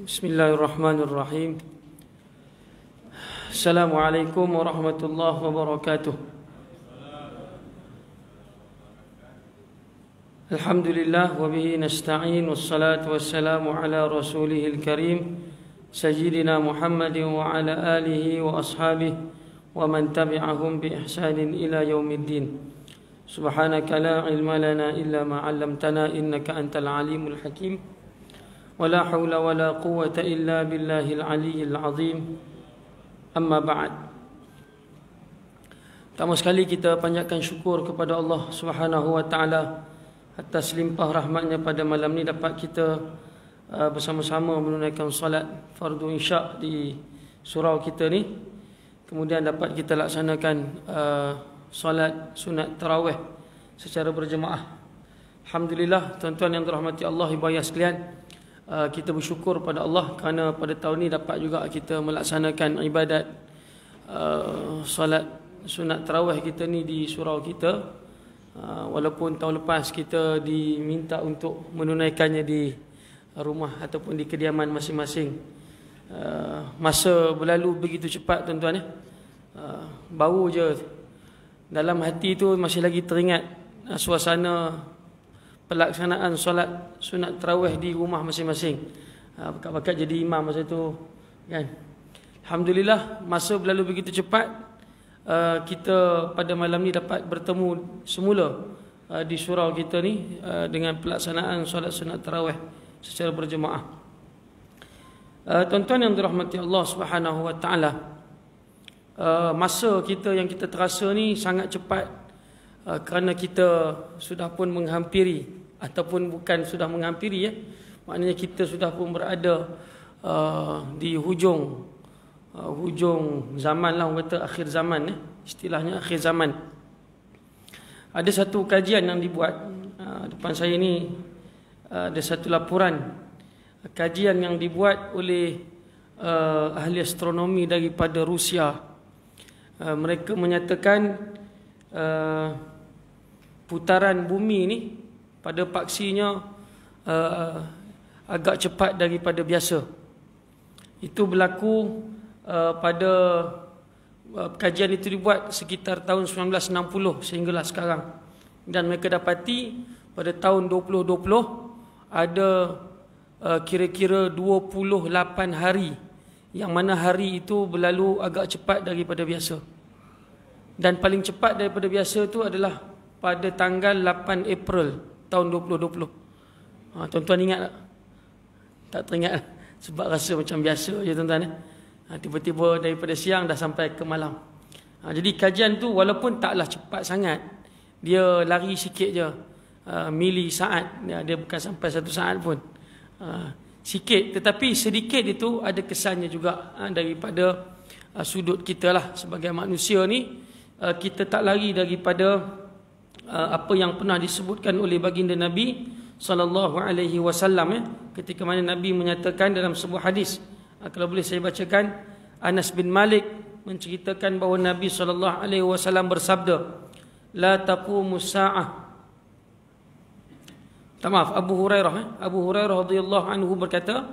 Bismillahirrahmanirrahim Assalamualaikum warahmatullahi wabarakatuh Alhamdulillah wa bihi nasta'in wassalatu wassalamu ala rasulihil karim sayyidina Muhammadin wa ala alihi wa ashabihi wa man tabi'ahum bi ihsanin ila yaumiddin Subhanaka la ilma lana illa ma 'allamtana innaka antal alimul hakim ولا حول ولا قوة إلا بالله العلي العظيم أما بعد Pertama sekali kita panjatkan syukur kepada Allah Subhanahu Wa Taala atas limpah rahmatnya pada malam ini dapat kita uh, bersama-sama menunaikan solat fardu insya di surau kita ni kemudian dapat kita laksanakan uh, solat sunat tarawih secara berjemaah Alhamdulillah tuan-tuan yang dirahmati Allah ibu ayah sekalian Uh, kita bersyukur pada Allah kerana pada tahun ini dapat juga kita melaksanakan ibadat uh, solat sunat terawih kita ni di surau kita uh, walaupun tahun lepas kita diminta untuk menunaikannya di rumah ataupun di kediaman masing-masing uh, masa berlalu begitu cepat tuan-tuan ya uh, bau je dalam hati tu masih lagi teringat uh, suasana pelaksanaan solat sunat terawih di rumah masing-masing. Ha, bakat-bakat jadi imam masa itu. Kan? Alhamdulillah, masa berlalu begitu cepat. Ha, kita pada malam ni dapat bertemu semula ha, di surau kita ni dengan pelaksanaan solat sunat terawih secara berjemaah. Tuan-tuan yang dirahmati Allah swt. Masa kita yang kita terasa ni sangat cepat. Kerana kita sudah pun menghampiri ataupun bukan sudah menghampiri ya. Maknanya kita sudah pun berada uh, di hujung uh, hujung zaman lah orang kata akhir zaman ya. Istilahnya akhir zaman. Ada satu kajian yang dibuat uh, depan saya ni uh, ada satu laporan kajian yang dibuat oleh uh, ahli astronomi daripada Rusia. Uh, mereka menyatakan uh, putaran bumi ni pada paksinya uh, agak cepat daripada biasa. Itu berlaku uh, pada uh, kajian itu dibuat sekitar tahun 1960 sehinggalah sekarang. Dan mereka dapati pada tahun 2020 ada uh, kira-kira 28 hari yang mana hari itu berlalu agak cepat daripada biasa. Dan paling cepat daripada biasa itu adalah pada tanggal 8 April 2020 tahun 2020. Ha, tuan-tuan ingat tak? Tak teringat lah. sebab rasa macam biasa je tuan-tuan. Eh? Ha, tiba-tiba daripada siang dah sampai ke malam. Ha, jadi kajian tu walaupun taklah cepat sangat. Dia lari sikit je. Uh, mili saat. Ya, dia bukan sampai satu saat pun. Uh, sikit. Tetapi sedikit itu ada kesannya juga. Ha, daripada uh, sudut kita lah. Sebagai manusia ni. kita tak lari daripada... Uh, apa yang pernah disebutkan oleh baginda Nabi sallallahu alaihi wasallam eh, ketika mana Nabi menyatakan dalam sebuah hadis uh, kalau boleh saya bacakan Anas bin Malik menceritakan bahawa Nabi sallallahu alaihi wasallam bersabda la taqumu sa'ah Tamaf Abu Hurairah eh. Abu Hurairah radhiyallahu anhu berkata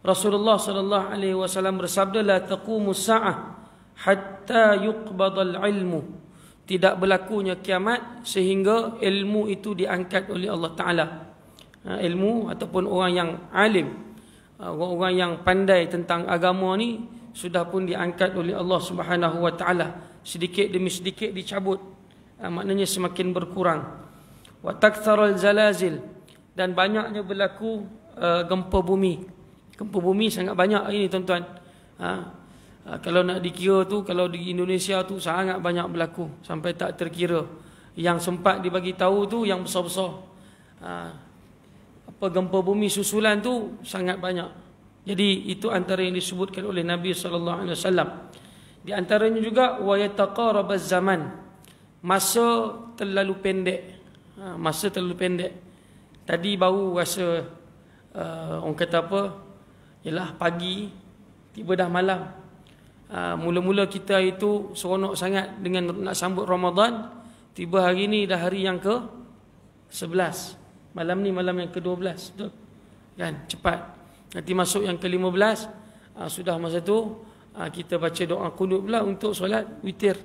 Rasulullah sallallahu alaihi wasallam bersabda la taqumu sa'ah hatta yuqbad al-'ilmu tidak berlakunya kiamat sehingga ilmu itu diangkat oleh Allah Taala. Ha, ilmu ataupun orang yang alim, orang-orang ha, yang pandai tentang agama ni sudah pun diangkat oleh Allah Subhanahu Wa Taala. Sedikit demi sedikit dicabut. Ha, maknanya semakin berkurang. Wa taktsarul zalazil dan banyaknya berlaku uh, gempa bumi. Gempa bumi sangat banyak hari ini tuan-tuan. Ha, Ah, kalau nak dikira tu kalau di Indonesia tu sangat banyak berlaku sampai tak terkira yang sempat dibagi tahu tu yang besar-besar ah, apa gempa bumi susulan tu sangat banyak jadi itu antara yang disebutkan oleh Nabi sallallahu alaihi wasallam di antaranya juga wa yataqarabaz zaman masa terlalu pendek ah, masa terlalu pendek tadi baru rasa uh, orang kata apa ialah pagi tiba dah malam Ha, mula-mula kita itu seronok sangat dengan nak sambut Ramadan tiba hari ini dah hari yang ke 11 malam ni malam yang ke 12 betul kan cepat nanti masuk yang ke 15 aa, ha, sudah masa tu aa, ha, kita baca doa kunut pula untuk solat witir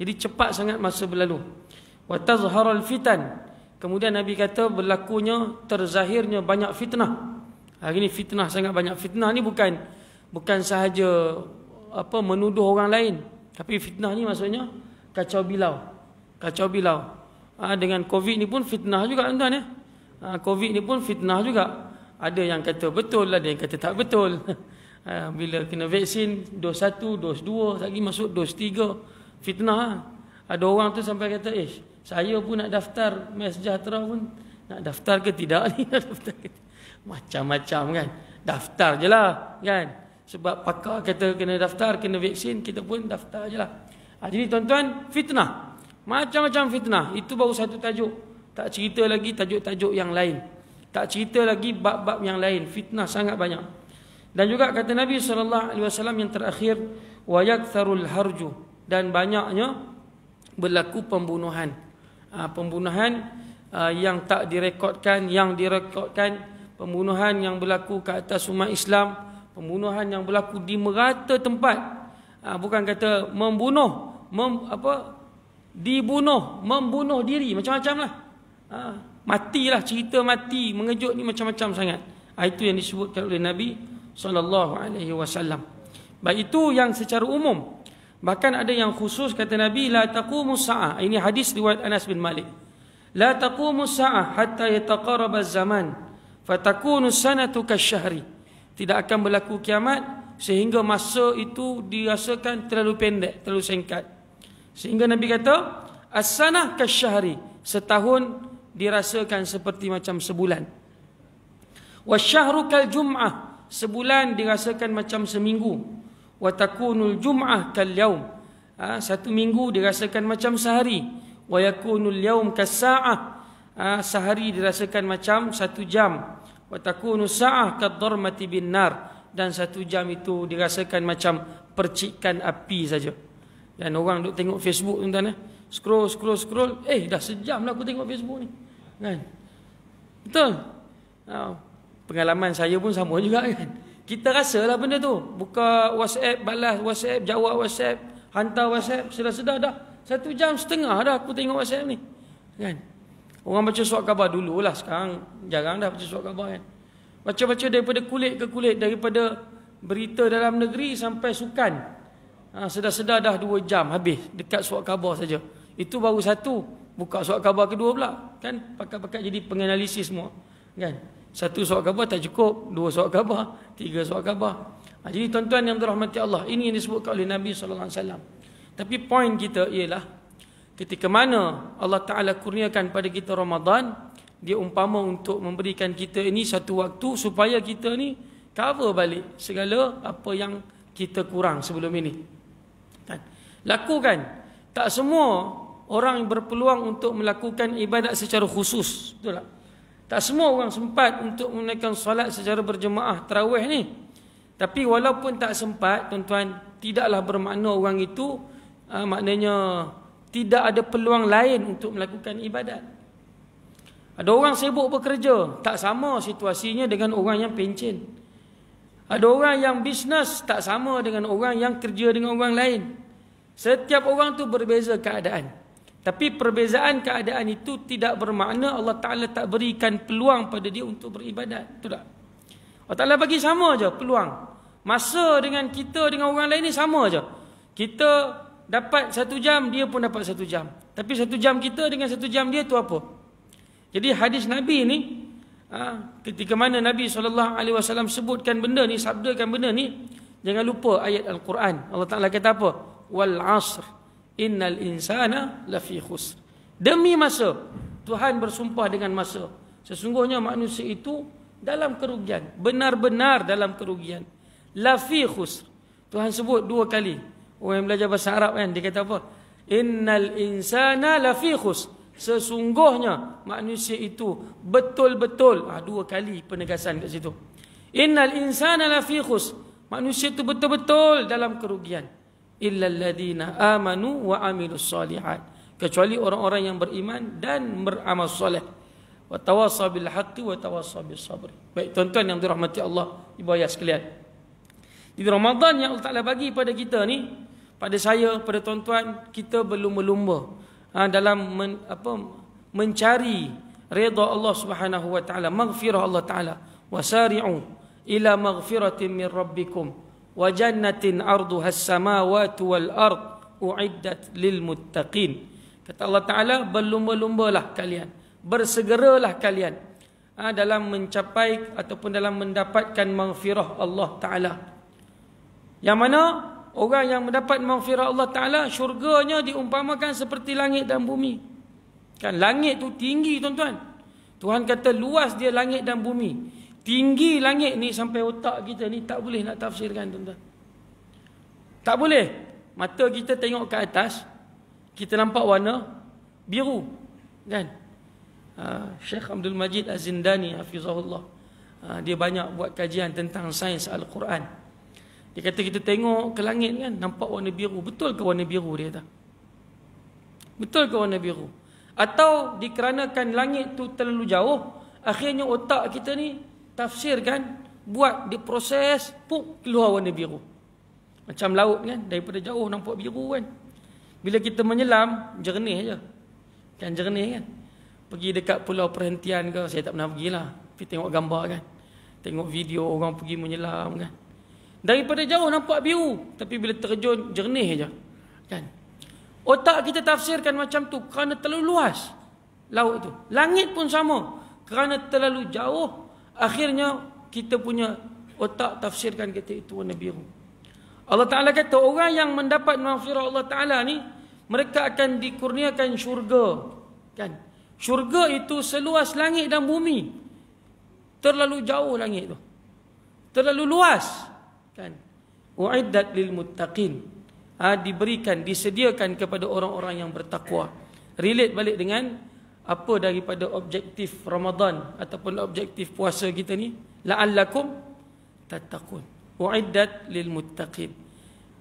jadi cepat sangat masa berlalu wa tazharul fitan kemudian nabi kata berlakunya terzahirnya banyak fitnah hari ini fitnah sangat banyak fitnah ni bukan bukan sahaja apa menuduh orang lain. Tapi fitnah ni maksudnya kacau bilau. Kacau bilau. Ha, dengan Covid ni pun fitnah juga tuan-tuan ya. Ha, Covid ni pun fitnah juga. Ada yang kata betul, ada yang kata tak betul. Ha, bila kena vaksin, dos 1, dos 2, lagi masuk dos 3. Fitnah ha. Ada orang tu sampai kata, eh saya pun nak daftar mesjahtera pun. Nak daftar ke tidak ni? Macam-macam kan. Daftar je lah kan. Sebab pakar kata kena daftar, kena vaksin, kita pun daftar je lah. Ha, jadi tuan-tuan, fitnah. Macam-macam fitnah. Itu baru satu tajuk. Tak cerita lagi tajuk-tajuk yang lain. Tak cerita lagi bab-bab yang lain. Fitnah sangat banyak. Dan juga kata Nabi SAW yang terakhir, وَيَكْثَرُ harju Dan banyaknya berlaku pembunuhan. Ha, pembunuhan ha, yang tak direkodkan, yang direkodkan. Pembunuhan yang berlaku ke atas umat Islam. Pembunuhan pembunuhan yang berlaku di merata tempat ha, bukan kata membunuh mem, apa dibunuh membunuh diri macam-macam lah ha, matilah cerita mati mengejut ni macam-macam sangat ha, itu yang disebutkan oleh Nabi saw. Baik itu yang secara umum bahkan ada yang khusus kata Nabi la taqumu sa'ah ini hadis riwayat Anas bin Malik la taqumu sa'ah hatta yataqarraba az-zaman fatakunu sanatu kasyahri tidak akan berlaku kiamat sehingga masa itu dirasakan terlalu pendek, terlalu singkat. Sehingga Nabi kata, as-sanah kasyahri, setahun dirasakan seperti macam sebulan. Wa syahru kal jum'ah, sebulan dirasakan macam seminggu. Watakunul takunul jum'ah kal yaum, ha, satu minggu dirasakan macam sehari. Wayakunul yakunul yaum kas ha, sehari dirasakan macam satu jam. Watakunu sa'ah kadharmati bin nar Dan satu jam itu dirasakan macam percikan api saja Dan orang duk tengok Facebook tu tuan eh. Scroll, scroll, scroll Eh dah sejam lah aku tengok Facebook ni kan? Betul? Oh. Pengalaman saya pun sama juga kan Kita rasalah benda tu Buka WhatsApp, balas WhatsApp, jawab WhatsApp Hantar WhatsApp, sedar-sedar dah Satu jam setengah dah aku tengok WhatsApp ni Kan? Orang baca surat khabar dulu lah sekarang jarang dah baca surat khabar kan. Baca-baca daripada kulit ke kulit, daripada berita dalam negeri sampai sukan. Ha, sedar-sedar dah dua jam habis dekat surat khabar saja. Itu baru satu. Buka surat khabar kedua pula. Kan pakat-pakat jadi penganalisis semua. Kan? Satu surat khabar tak cukup. Dua surat khabar. Tiga surat khabar. Ha, jadi tuan-tuan yang dirahmati Allah. Ini yang disebutkan oleh Nabi SAW. Tapi poin kita ialah... Ketika mana Allah Ta'ala kurniakan pada kita Ramadhan, Dia umpama untuk memberikan kita ini satu waktu Supaya kita ni cover balik segala apa yang kita kurang sebelum ini kan? Lakukan Tak semua orang berpeluang untuk melakukan ibadat secara khusus Betul tak? Tak semua orang sempat untuk menunaikan solat secara berjemaah terawih ni Tapi walaupun tak sempat tuan-tuan Tidaklah bermakna orang itu uh, Maknanya tidak ada peluang lain untuk melakukan ibadat. Ada orang sibuk bekerja, tak sama situasinya dengan orang yang pencen. Ada orang yang bisnes, tak sama dengan orang yang kerja dengan orang lain. Setiap orang tu berbeza keadaan. Tapi perbezaan keadaan itu tidak bermakna Allah Ta'ala tak berikan peluang pada dia untuk beribadat. Betul tak? Allah Ta'ala bagi sama je peluang. Masa dengan kita dengan orang lain ni sama je. Kita dapat satu jam, dia pun dapat satu jam. Tapi satu jam kita dengan satu jam dia tu apa? Jadi hadis Nabi ni, ah, ketika mana Nabi SAW sebutkan benda ni, sabdakan benda ni, jangan lupa ayat Al-Quran. Allah Ta'ala kata apa? Wal asr, innal insana lafi khusr. Demi masa, Tuhan bersumpah dengan masa. Sesungguhnya manusia itu dalam kerugian. Benar-benar dalam kerugian. Lafi khusr. Tuhan sebut dua kali. Orang yang belajar bahasa Arab kan dia kata apa? Innal insana lafi Sesungguhnya manusia itu betul-betul ah, dua kali penegasan kat situ. Innal insana lafi Manusia itu betul-betul dalam kerugian. Illal ladina amanu wa amilus solihat. Kecuali orang-orang yang beriman dan beramal soleh. Wa tawassaw bil haqqi wa tawassaw bis sabr. Baik tuan-tuan yang dirahmati Allah, ibu ayah sekalian. Di Ramadan yang Allah Taala bagi pada kita ni, pada saya pada tuan-tuan kita belum melumba ha, dalam men, apa mencari redha Allah Subhanahu wa taala maghfirah Allah taala wasari'u ila maghfiratin min rabbikum wa jannatin arduha as-samawati wal ard uiddat lil muttaqin kata Allah taala berlumba lah kalian bersegeralah kalian ha, dalam mencapai ataupun dalam mendapatkan maghfirah Allah taala yang mana Orang yang mendapat maghfirah Allah Ta'ala Syurganya diumpamakan seperti langit dan bumi Kan langit tu tinggi tuan-tuan Tuhan kata luas dia langit dan bumi Tinggi langit ni sampai otak kita ni Tak boleh nak tafsirkan tuan-tuan Tak boleh Mata kita tengok ke atas Kita nampak warna biru Kan uh, ah, Syekh Abdul Majid Azindani Hafizahullah uh, Dia banyak buat kajian tentang sains Al-Quran dia kata kita tengok ke langit kan Nampak warna biru Betul ke warna biru dia kata Betul ke warna biru Atau dikarenakan langit tu terlalu jauh Akhirnya otak kita ni Tafsirkan Buat diproses Puk keluar warna biru Macam laut kan Daripada jauh nampak biru kan Bila kita menyelam Jernih aja Kan jernih kan Pergi dekat pulau perhentian ke Saya tak pernah pergi lah Tapi tengok gambar kan Tengok video orang pergi menyelam kan Daripada jauh nampak biru. Tapi bila terjun, jernih je. Kan? Otak kita tafsirkan macam tu kerana terlalu luas laut tu. Langit pun sama. Kerana terlalu jauh, akhirnya kita punya otak tafsirkan kita itu warna biru. Allah Ta'ala kata, orang yang mendapat mafirah Allah Ta'ala ni, mereka akan dikurniakan syurga. Kan? Syurga itu seluas langit dan bumi. Terlalu jauh langit tu. Terlalu luas kan uiddat lil muttaqin ha, diberikan disediakan kepada orang-orang yang bertakwa relate balik dengan apa daripada objektif Ramadan ataupun objektif puasa kita ni la'allakum tattaqun uiddat lil muttaqin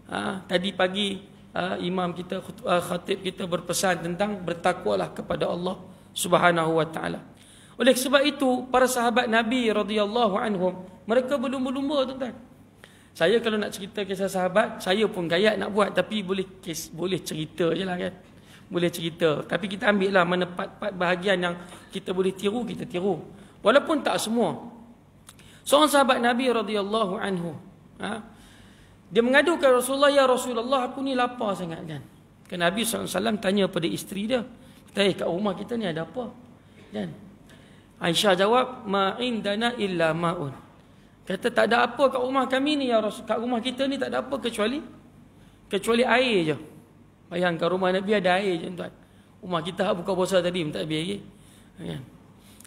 ha, tadi pagi ha, imam kita khatib kita berpesan tentang bertakwalah kepada Allah Subhanahu wa taala. Oleh sebab itu para sahabat Nabi radhiyallahu anhum mereka belum berlumba tuan-tuan. Saya kalau nak cerita kisah sahabat, saya pun gayat nak buat tapi boleh kes, boleh cerita je lah kan. Boleh cerita. Tapi kita ambil lah mana part-part bahagian yang kita boleh tiru, kita tiru. Walaupun tak semua. Seorang sahabat Nabi radhiyallahu anhu. Ha? Dia mengadukan Rasulullah, Ya Rasulullah aku ni lapar sangat kan. Kan Nabi SAW tanya pada isteri dia. Kata, eh kat rumah kita ni ada apa? Kan? Aisyah jawab, Ma'indana illa ma'un. Kata tak ada apa kat rumah kami ni ya Rasul. Kat rumah kita ni tak ada apa kecuali kecuali air je. Bayangkan rumah Nabi ada air je tuan. Rumah kita buka puasa tadi minta habis lagi. Kan?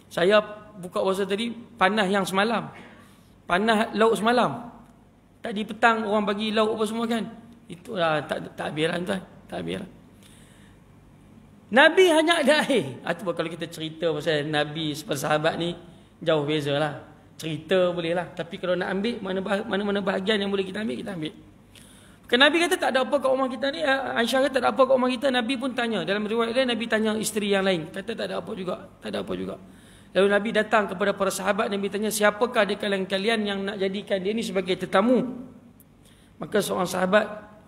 Saya buka puasa tadi panas yang semalam. Panas lauk semalam. Tadi petang orang bagi lauk apa semua kan. Itulah tak tak habislah tuan. Tak habislah. Nabi hanya ada air. Atau ah, kalau kita cerita pasal Nabi sahabat ni jauh bezalah cerita boleh lah tapi kalau nak ambil mana-mana bahagian yang boleh kita ambil kita ambil kerana Nabi kata tak ada apa kat rumah kita ni eh, Aisyah kata tak ada apa kat rumah kita Nabi pun tanya dalam riwayat lain Nabi tanya isteri yang lain kata tak ada apa juga tak ada apa juga lalu Nabi datang kepada para sahabat Nabi tanya siapakah di kalangan kalian yang nak jadikan dia ni sebagai tetamu maka seorang sahabat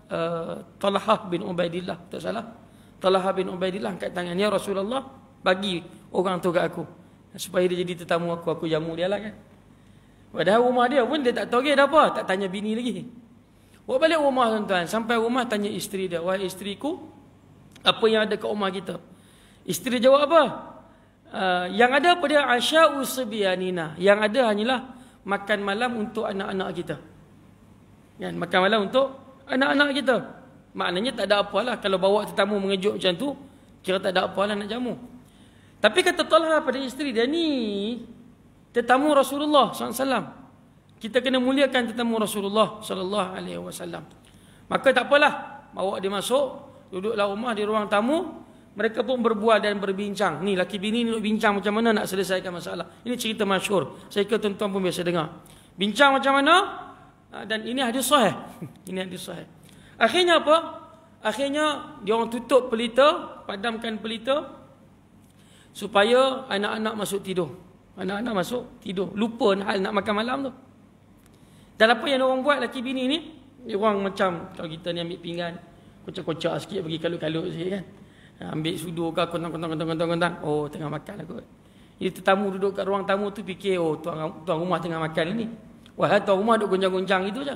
uh, Talhah bin Ubaidillah tak salah Talhah bin Ubaidillah angkat tangannya Rasulullah bagi orang tu kat aku supaya dia jadi tetamu aku aku jamu dia lah kan Padahal rumah dia pun dia tak tahu dia apa. Tak tanya bini lagi. Buat balik rumah tuan-tuan. Sampai rumah tanya isteri dia. Wah isteri ku, apa yang ada kat rumah kita? Isteri jawab apa? Uh, yang ada pada Asya'u Sebiyanina. Yang ada hanyalah makan malam untuk anak-anak kita. Kan? Makan malam untuk anak-anak kita. Maknanya tak ada apalah. Kalau bawa tetamu mengejut macam tu, kira tak ada apalah nak jamu. Tapi kata tolah lah pada isteri dia ni, tetamu Rasulullah SAW. Kita kena muliakan tetamu Rasulullah SAW. Maka tak apalah. Bawa dia masuk. Duduklah rumah di ruang tamu. Mereka pun berbual dan berbincang. Ni laki bini ni bincang macam mana nak selesaikan masalah. Ini cerita masyur. Saya kira tuan-tuan pun biasa dengar. Bincang macam mana. Ha, dan ini hadis sahih. ini hadis sahih. Akhirnya apa? Akhirnya dia orang tutup pelita. Padamkan pelita. Supaya anak-anak masuk tidur. Anak-anak masuk tidur. Lupa hal nak makan malam tu. Dan apa yang orang buat laki bini ni. Orang macam kalau kita ni ambil pinggan. Kocak-kocak sikit pergi kalut-kalut sikit kan. Ha, ambil sudu ke kontang-kontang-kontang-kontang. Oh tengah makan lah kot. Jadi tetamu duduk kat ruang tamu tu fikir. Oh tuan, tuan rumah tengah makan ni. Wah tuan rumah duduk gonjang-gonjang gitu je.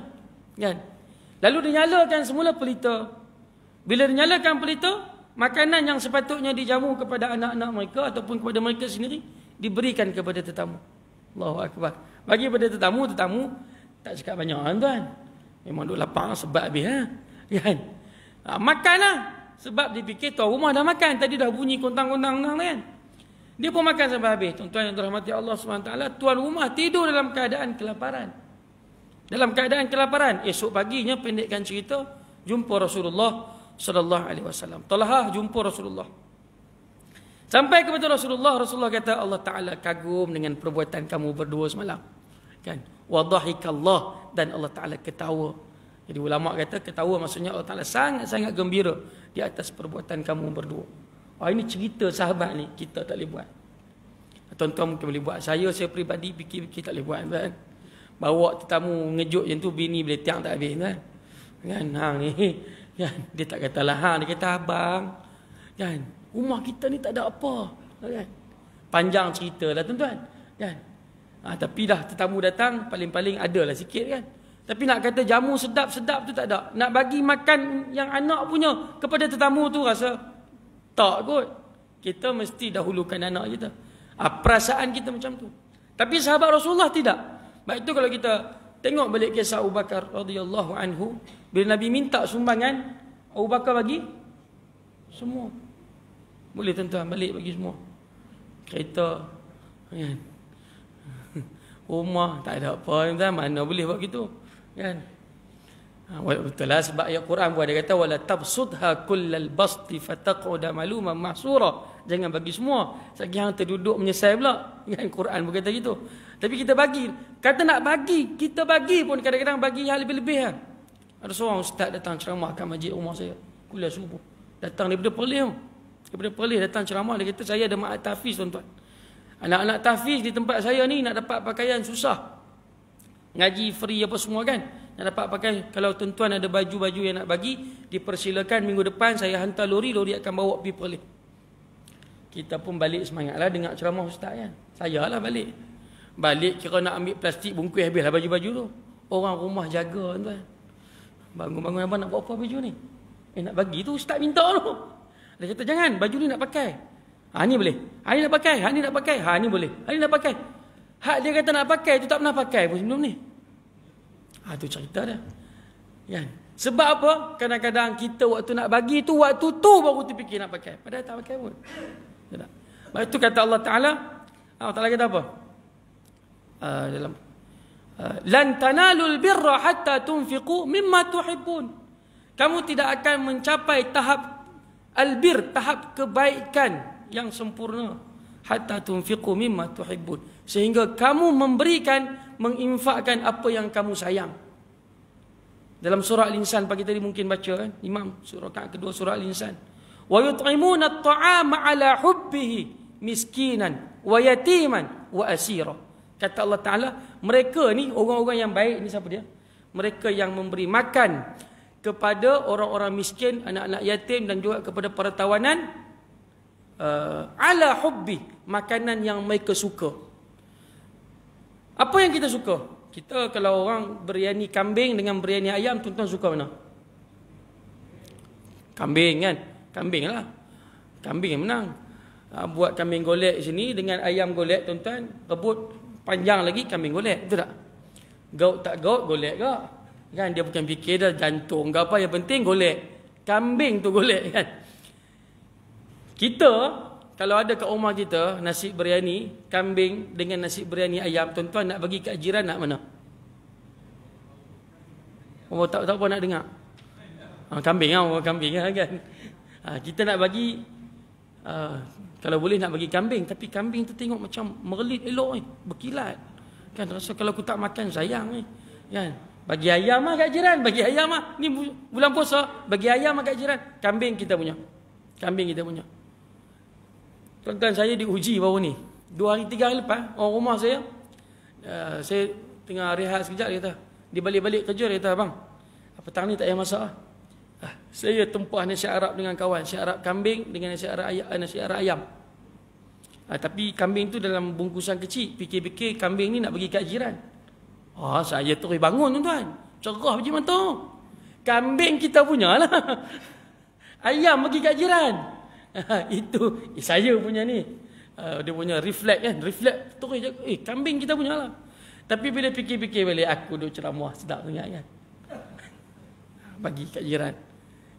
Kan. Lalu dinyalakan semula pelita. Bila dinyalakan pelita. Makanan yang sepatutnya dijamu kepada anak-anak mereka. Ataupun kepada mereka sendiri diberikan kepada tetamu. Allahu akbar. Bagi kepada tetamu, tetamu tak cakap banyak kan tuan. Memang duk lapar sebab habis ha? Ya, kan? Ha, makanlah. Sebab dia fikir tuan rumah dah makan. Tadi dah bunyi kontang-kontang kan. Dia pun makan sampai habis. Tuan-tuan yang dirahmati Allah SWT. Tuan rumah tidur dalam keadaan kelaparan. Dalam keadaan kelaparan. Esok paginya pendekkan cerita. Jumpa Rasulullah SAW. Telah jumpa Rasulullah Sampai kepada Rasulullah, Rasulullah kata Allah Ta'ala kagum dengan perbuatan kamu berdua semalam. Kan? Wadahikallah dan Allah Ta'ala ketawa. Jadi ulama kata ketawa maksudnya Allah Ta'ala sangat-sangat gembira di atas perbuatan kamu berdua. Oh, ini cerita sahabat ni kita tak boleh buat. Tuan-tuan mungkin boleh buat. Saya, saya peribadi fikir-fikir tak boleh buat. Kan? Bawa tetamu ngejuk yang tu bini boleh tiang tak habis. Kan? Kan? Hang ni. Kan? Dia tak kata lah. Hang, dia kata abang. Kan? Rumah kita ni tak ada apa. Kan? Panjang cerita lah tuan-tuan. Kan? Ha, tapi dah tetamu datang, paling-paling ada adalah sikit kan. Tapi nak kata jamu sedap-sedap tu tak ada. Nak bagi makan yang anak punya kepada tetamu tu rasa tak kot. Kita mesti dahulukan anak kita. Ha, perasaan kita macam tu. Tapi sahabat Rasulullah tidak. Baik itu kalau kita tengok balik kisah Abu Bakar radhiyallahu anhu bila Nabi minta sumbangan Abu Bakar bagi semua boleh tuan-tuan balik bagi semua Kereta kan? Rumah Tak ada apa tuan Mana boleh buat gitu kan? ha, Betul lah sebab ayat Quran buat Dia kata Wala tabsudha kullal basti Fataq'uda maluma mahsura Jangan bagi semua Sagi yang terduduk menyesal pula kan? Quran berkata gitu Tapi kita bagi Kata nak bagi Kita bagi pun kadang-kadang bagi yang lebih-lebih kan? Ada seorang ustaz datang ceramah kat majlis rumah saya. Kuliah subuh. Datang daripada Perlis. Daripada Perlis datang ceramah dia kata saya ada ma'at tahfiz tuan-tuan. Anak-anak tahfiz di tempat saya ni nak dapat pakaian susah. Ngaji free apa semua kan. Nak dapat pakai kalau tuan-tuan ada baju-baju yang nak bagi dipersilakan minggu depan saya hantar lori lori akan bawa pergi Perlis. Kita pun balik semangatlah dengar ceramah ustaz kan. Saya lah balik. Balik kira nak ambil plastik bungkus habislah baju-baju tu. Orang rumah jaga tuan-tuan. Bangun-bangun abang nak buat apa baju ni? Eh nak bagi tu ustaz minta tu. Dia kata jangan baju ni nak pakai. Ha ni boleh. Ha ni nak pakai. Ha ni nak pakai. Ha ni boleh. Ha ni nak pakai. Hak dia kata nak pakai tu tak pernah pakai pun sebelum ni. Ha tu cerita dia. Kan? Sebab apa? Kadang-kadang kita waktu nak bagi tu waktu tu baru terfikir nak pakai. Padahal tak pakai pun. Tak. Baik tu kata Allah Taala, Allah Taala kata apa? Uh, dalam uh, lan tanalul birra hatta tunfiqu mimma tuhibbun. Kamu tidak akan mencapai tahap Albir tahap kebaikan yang sempurna hatta tunfiqu mimma tuhibbun sehingga kamu memberikan menginfakkan apa yang kamu sayang. Dalam surah Al-Insan pagi tadi mungkin baca kan imam surah kedua surah Al-Insan. Wa yut'imuna at'ama ala hubbihi miskinan wa yatiman wa asira. Kata Allah Taala, mereka ni orang-orang yang baik ni siapa dia? Mereka yang memberi makan kepada orang-orang miskin, anak-anak yatim dan juga kepada para tawanan uh, ala hubbi, makanan yang mereka suka. Apa yang kita suka? Kita kalau orang beriani kambing dengan beriani ayam, tuan-tuan suka mana? Kambing kan? Kambing lah. Kambing yang menang. Ha, buat kambing golek sini dengan ayam golek tuan-tuan, rebut panjang lagi kambing golek. Betul tak? Gaut tak gaut, golek gaut. Kan dia bukan fikir dah jantung ke apa yang penting golek. Kambing tu golek kan. Kita kalau ada kat rumah kita nasi biryani kambing dengan nasi biryani ayam tuan-tuan nak bagi kat jiran nak mana? Oh tak tahu apa nak dengar. Ha, kambing ah, kambing ah, kan. Ha, kita nak bagi uh, kalau boleh nak bagi kambing tapi kambing tu tengok macam merlit elok ni, berkilat. Kan rasa kalau aku tak makan sayang ni. Kan? Bagi ayam lah kat jiran. Bagi ayam lah. Ni bulan puasa. Bagi ayam lah kat jiran. Kambing kita punya. Kambing kita punya. Tuan-tuan saya diuji baru ni. Dua hari, tiga hari lepas. Orang rumah saya. Uh, saya tengah rehat sekejap. Dia kata. Dia balik-balik kerja. Dia kata, abang. Petang ni tak payah masak lah. Uh, saya tempah nasi Arab dengan kawan. Nasi Arab kambing dengan nasi Arab ayam. Eh, nasi Arab ayam. Uh, tapi kambing tu dalam bungkusan kecil. Fikir-fikir kambing ni nak bagi kat jiran. Oh, saya terus bangun tuan-tuan. Cerah biji mata. Kambing kita punya lah. Ayam pergi kat jiran. Itu eh, saya punya ni. Uh, dia punya reflect kan. Reflect terus je. Eh, kambing kita punya lah. Tapi bila fikir-fikir balik, aku duk ceramah sedap sangat kan. bagi kat jiran.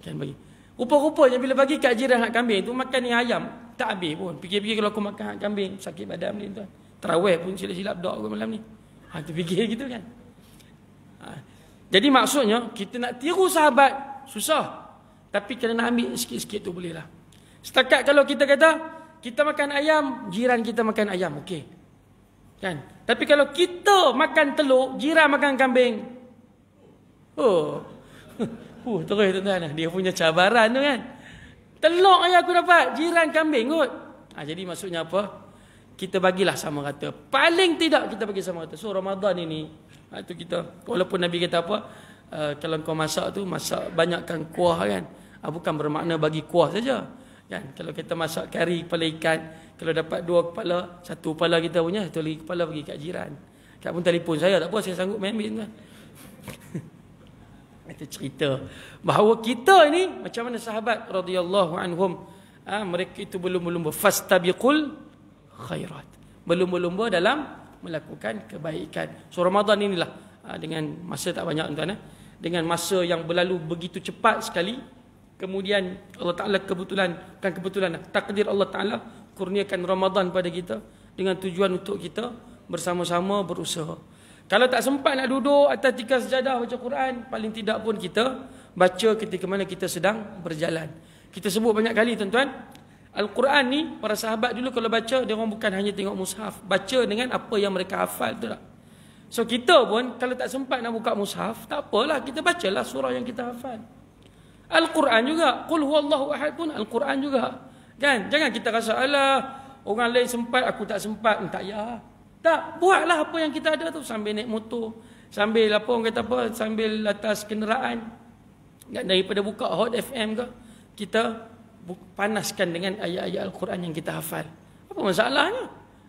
Kan bagi. Rupa-rupanya bila bagi kat jiran hak kambing tu makan ni ayam. Tak habis pun. Fikir-fikir kalau aku makan hak kambing, sakit badan ni tuan. Terawih pun silap-silap doa malam ni. Ha, terfikir gitu kan. Ha, jadi maksudnya kita nak tiru sahabat susah. Tapi kena ambil sikit-sikit tu bolehlah. Setakat kalau kita kata kita makan ayam, jiran kita makan ayam, okey. Kan? Tapi kalau kita makan telur, jiran makan kambing. Oh. Uh, terus tuan-tuan, dia punya cabaran tu kan. Telur ayam aku dapat, jiran kambing kot. Ha, jadi maksudnya apa? kita bagilah sama rata. Paling tidak kita bagi sama rata. So Ramadan ini itu ha, kita walaupun Nabi kata apa? Uh, kalau kau masak tu masak banyakkan kuah kan. Ah, bukan bermakna bagi kuah saja. Kan? Kalau kita masak kari kepala ikan, kalau dapat dua kepala, satu kepala kita punya, satu lagi kepala bagi kat jiran. tak pun telefon saya tak apa saya sanggup main ambil kan. itu cerita bahawa kita ini macam mana sahabat radhiyallahu anhum ha, mereka itu belum belum fastabiqul khairat. Berlumba-lumba dalam melakukan kebaikan. So Ramadan inilah ah, dengan masa tak banyak tuan eh. Dengan masa yang berlalu begitu cepat sekali. Kemudian Allah Ta'ala kebetulan, bukan kebetulan lah. Takdir Allah Ta'ala kurniakan Ramadan pada kita. Dengan tujuan untuk kita bersama-sama berusaha. Kalau tak sempat nak duduk atas tiga sejadah baca Quran. Paling tidak pun kita baca ketika mana kita sedang berjalan. Kita sebut banyak kali tuan-tuan. Al-Quran ni para sahabat dulu kalau baca dia orang bukan hanya tengok mushaf, baca dengan apa yang mereka hafal tu lah. So kita pun kalau tak sempat nak buka mushaf, tak apalah kita bacalah surah yang kita hafal. Al-Quran juga, qul huwallahu ahad pun Al-Quran juga. Kan? Jangan kita rasa alah orang lain sempat aku tak sempat, hmm, tak ya. Tak, buatlah apa yang kita ada tu sambil naik motor, sambil apa orang kata apa, sambil atas kenderaan. Kan daripada buka Hot FM ke, kita panaskan dengan ayat-ayat Al-Quran yang kita hafal. Apa masalahnya?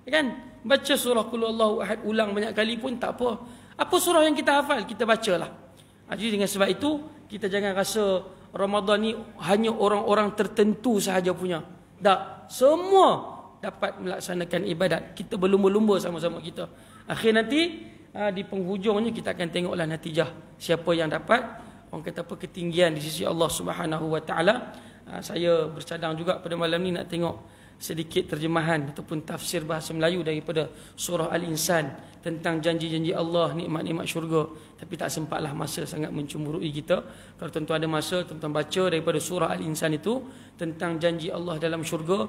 Kan? Baca surah Qul Allahu Ahad ulang banyak kali pun tak apa. Apa surah yang kita hafal? Kita bacalah. Ha, jadi dengan sebab itu, kita jangan rasa Ramadan ni hanya orang-orang tertentu sahaja punya. Tak. Semua dapat melaksanakan ibadat. Kita berlumba-lumba sama-sama kita. Akhir nanti, ha, di penghujungnya kita akan tengoklah natijah. Siapa yang dapat, orang kata apa, ketinggian di sisi Allah Subhanahu Ah, saya bercadang juga pada malam ni nak tengok sedikit terjemahan ataupun tafsir bahasa Melayu daripada surah Al-Insan tentang janji-janji Allah, nikmat-nikmat syurga. Tapi tak sempatlah masa sangat mencemburui kita. Kalau tentu ada masa, tuan baca daripada surah Al-Insan itu tentang janji Allah dalam syurga.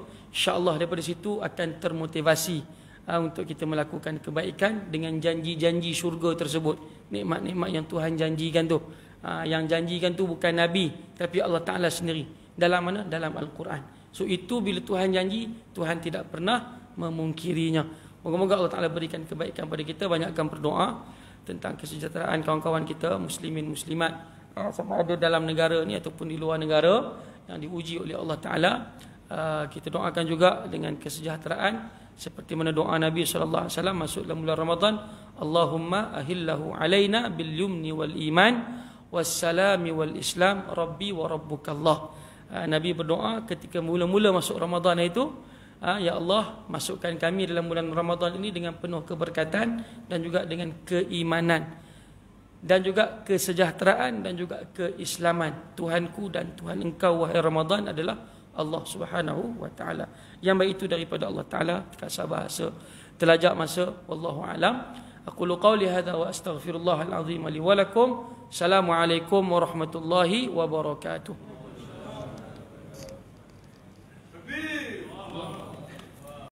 Allah daripada situ akan termotivasi ah, untuk kita melakukan kebaikan dengan janji-janji syurga tersebut. Nikmat-nikmat yang Tuhan janjikan tu. Ah, yang janjikan tu bukan Nabi, tapi Allah Ta'ala sendiri dalam mana dalam al-Quran. So itu bila Tuhan janji, Tuhan tidak pernah memungkirinya. Moga-moga Allah Taala berikan kebaikan kepada kita, banyakkan berdoa tentang kesejahteraan kawan-kawan kita muslimin muslimat ah, sama ada dalam negara ni ataupun di luar negara yang diuji oleh Allah Taala. Ah, kita doakan juga dengan kesejahteraan seperti mana doa Nabi sallallahu alaihi wasallam masuk dalam bulan Ramadan, Allahumma ahillahu alaina bil yumni wal iman was salami wal islam rabbi wa rabbukallah. Allah. Ah, Nabi berdoa ketika mula-mula masuk Ramadan itu ah, Ya Allah masukkan kami dalam bulan Ramadan ini dengan penuh keberkatan dan juga dengan keimanan dan juga kesejahteraan dan juga keislaman Tuhanku dan Tuhan engkau wahai Ramadan adalah Allah Subhanahu wa taala. Yang baik itu daripada Allah taala dekat Sabah telajak masa wallahu alam. Aku qauli hadza wa astaghfirullahal azim li wa lakum. Assalamualaikum warahmatullahi wabarakatuh.